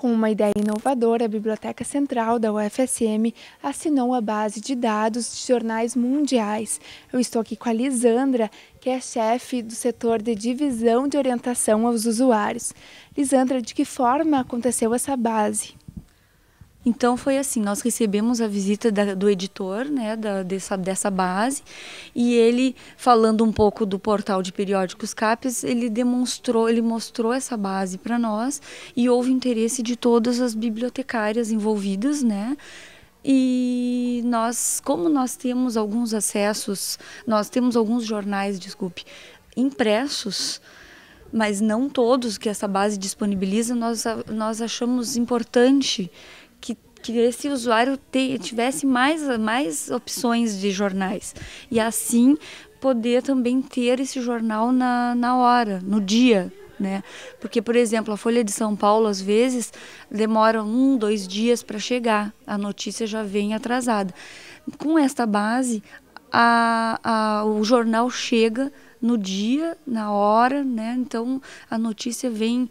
Com uma ideia inovadora, a Biblioteca Central da UFSM assinou a base de dados de jornais mundiais. Eu estou aqui com a Lisandra, que é chefe do setor de divisão de orientação aos usuários. Lisandra, de que forma aconteceu essa base? Então foi assim, nós recebemos a visita da, do editor, né, da, dessa, dessa base, e ele falando um pouco do portal de periódicos CAPES, ele demonstrou, ele mostrou essa base para nós e houve interesse de todas as bibliotecárias envolvidas, né? E nós, como nós temos alguns acessos, nós temos alguns jornais, desculpe, impressos, mas não todos que essa base disponibiliza, nós, nós achamos importante que que esse usuário te, tivesse mais, mais opções de jornais. E assim poder também ter esse jornal na, na hora, no dia. Né? Porque, por exemplo, a Folha de São Paulo, às vezes, demora um, dois dias para chegar, a notícia já vem atrasada. Com esta base, a, a, o jornal chega no dia, na hora, né? Então a notícia vem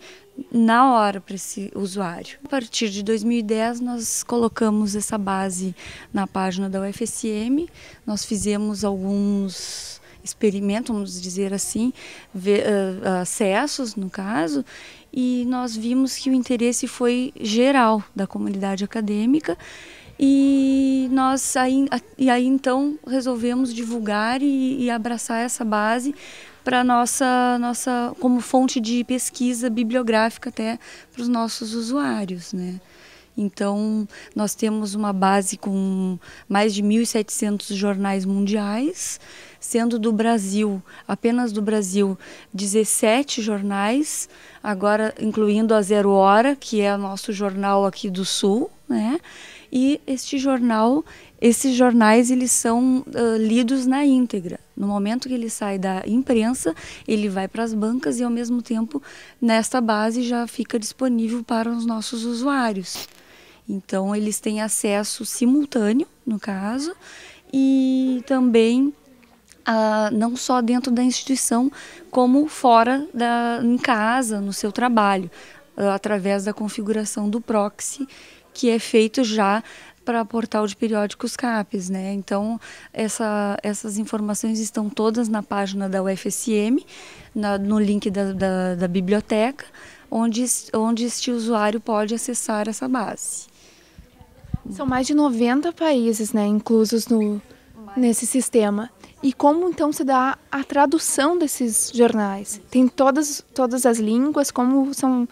na hora para esse usuário. A partir de 2010 nós colocamos essa base na página da UFSM, nós fizemos alguns experimentos, vamos dizer assim, ah, ah, acessos no caso, e nós vimos que o interesse foi geral da comunidade acadêmica e nós aí, e aí então resolvemos divulgar e, e abraçar essa base para nossa nossa como fonte de pesquisa bibliográfica até para os nossos usuários, né? Então, nós temos uma base com mais de 1.700 jornais mundiais, sendo do Brasil, apenas do Brasil, 17 jornais, agora incluindo a Zero Hora, que é o nosso jornal aqui do Sul, né? E este jornal, esses jornais, eles são uh, lidos na íntegra. No momento que ele sai da imprensa, ele vai para as bancas e, ao mesmo tempo, nesta base já fica disponível para os nossos usuários. Então, eles têm acesso simultâneo, no caso, e também não só dentro da instituição, como fora da, em casa, no seu trabalho, através da configuração do proxy que é feito já para portal de periódicos CAPES, né? Então, essa, essas informações estão todas na página da UFSM, na, no link da, da, da, biblioteca, onde, onde este usuário pode acessar essa base. São mais de 90 países, né, inclusos no, nesse sistema. E como então se dá a tradução desses jornais? Tem todas, todas as línguas, como são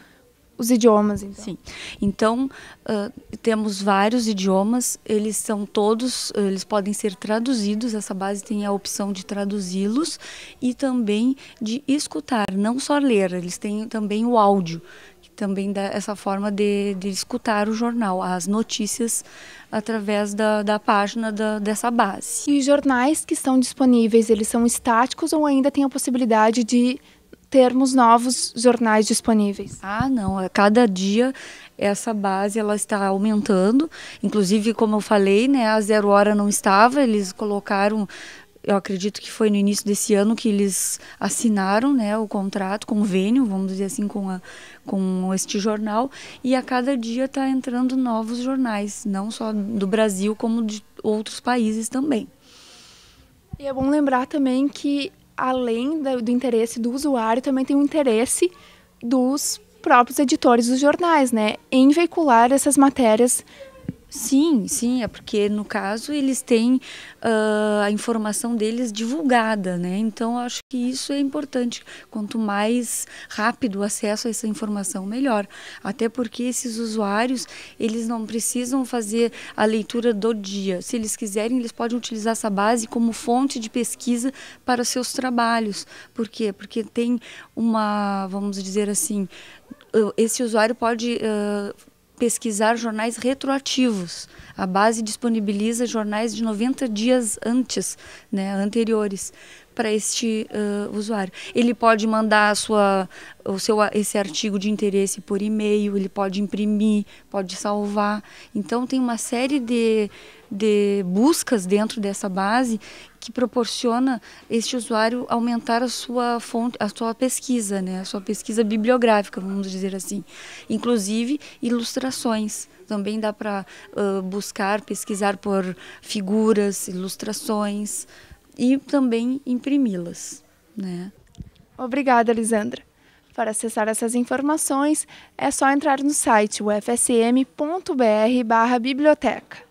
os idiomas, então. Sim. Então, uh, temos vários idiomas, eles são todos, eles podem ser traduzidos, essa base tem a opção de traduzi-los e também de escutar, não só ler, eles têm também o áudio, que também dá essa forma de, de escutar o jornal, as notícias através da, da página da, dessa base. E os jornais que estão disponíveis, eles são estáticos ou ainda tem a possibilidade de termos novos jornais disponíveis? Ah, não. A é, cada dia essa base ela está aumentando. Inclusive, como eu falei, né, a Zero Hora não estava, eles colocaram eu acredito que foi no início desse ano que eles assinaram né, o contrato, convênio, vamos dizer assim, com, a, com este jornal. E a cada dia está entrando novos jornais, não só do Brasil, como de outros países também. E é bom lembrar também que além do interesse do usuário, também tem o interesse dos próprios editores dos jornais, né, em veicular essas matérias Sim, sim, é porque no caso eles têm uh, a informação deles divulgada, né? Então acho que isso é importante. Quanto mais rápido o acesso a essa informação, melhor. Até porque esses usuários eles não precisam fazer a leitura do dia. Se eles quiserem, eles podem utilizar essa base como fonte de pesquisa para seus trabalhos. Por quê? Porque tem uma, vamos dizer assim, ah, esse usuário pode uh, pesquisar jornais retroativos. A base disponibiliza jornais de 90 dias antes, né, anteriores, para este uh, usuário. Ele pode mandar sua, o seu, esse artigo de interesse por e-mail, ele pode imprimir, pode salvar. Então, tem uma série de, de buscas dentro dessa base que proporciona este usuário aumentar a sua fonte, a sua pesquisa, né? a sua pesquisa bibliográfica, vamos dizer assim. Inclusive, ilustrações também dá para uh, buscar, pesquisar por figuras, ilustrações, e também imprimi-las. Né? Obrigada, Lisandra. Para acessar essas informações, é só entrar no site ufsm.br/biblioteca.